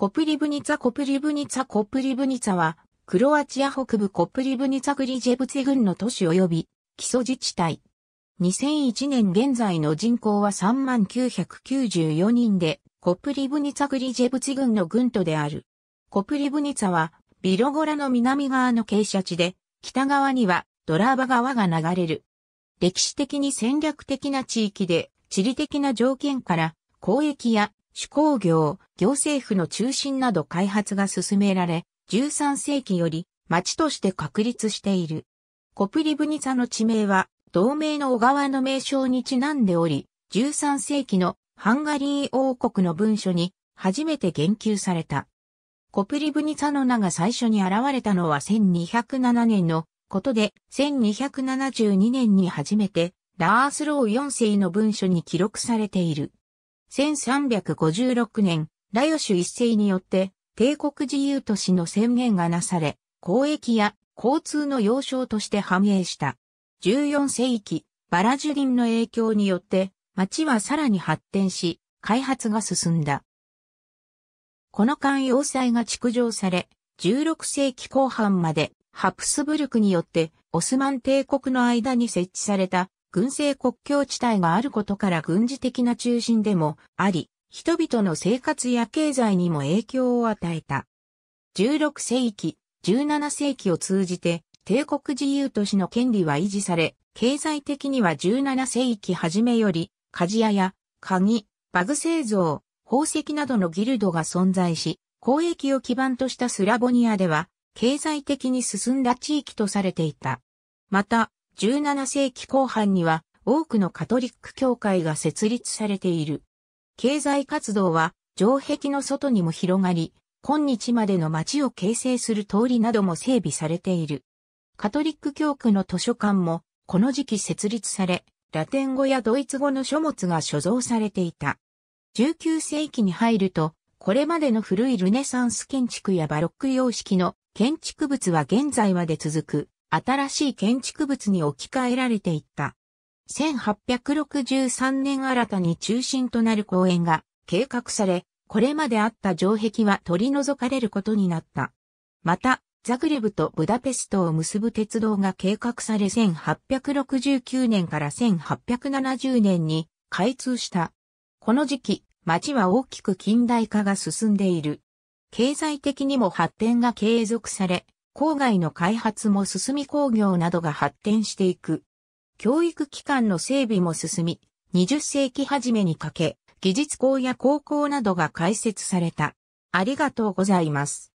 コプリブニツァコプリブニツァコプリブニツァは、クロアチア北部コプリブニツァグリジェブツ軍郡の都市及び、基礎自治体。2001年現在の人口は3994人で、コプリブニツァグリジェブツ軍郡の郡都である。コプリブニツァは、ビロゴラの南側の傾斜地で、北側にはドラーバ川が流れる。歴史的に戦略的な地域で、地理的な条件から、交易や手工業、行政府の中心など開発が進められ、13世紀より町として確立している。コプリブニツァの地名は、同名の小川の名称にちなんでおり、13世紀のハンガリー王国の文書に初めて言及された。コプリブニツァの名が最初に現れたのは1207年のことで、1272年に初めてラースロー4世の文書に記録されている。1356年、ラヨシュ一世によって帝国自由都市の宣言がなされ、交易や交通の要衝として繁栄した。14世紀、バラジュリンの影響によって町はさらに発展し、開発が進んだ。この間要塞が築城され、16世紀後半までハプスブルクによってオスマン帝国の間に設置された軍政国境地帯があることから軍事的な中心でもあり、人々の生活や経済にも影響を与えた。16世紀、17世紀を通じて、帝国自由都市の権利は維持され、経済的には17世紀初めより、鍛冶屋や、鍵、バグ製造、宝石などのギルドが存在し、交易を基盤としたスラボニアでは、経済的に進んだ地域とされていた。また、17世紀後半には多くのカトリック教会が設立されている。経済活動は城壁の外にも広がり、今日までの街を形成する通りなども整備されている。カトリック教区の図書館もこの時期設立され、ラテン語やドイツ語の書物が所蔵されていた。19世紀に入ると、これまでの古いルネサンス建築やバロック様式の建築物は現在まで続く新しい建築物に置き換えられていった。1863年新たに中心となる公園が計画され、これまであった城壁は取り除かれることになった。また、ザグレブとブダペストを結ぶ鉄道が計画され1869年から1870年に開通した。この時期、町は大きく近代化が進んでいる。経済的にも発展が継続され、郊外の開発も進み工業などが発展していく。教育機関の整備も進み、20世紀初めにかけ、技術校や高校などが開設された。ありがとうございます。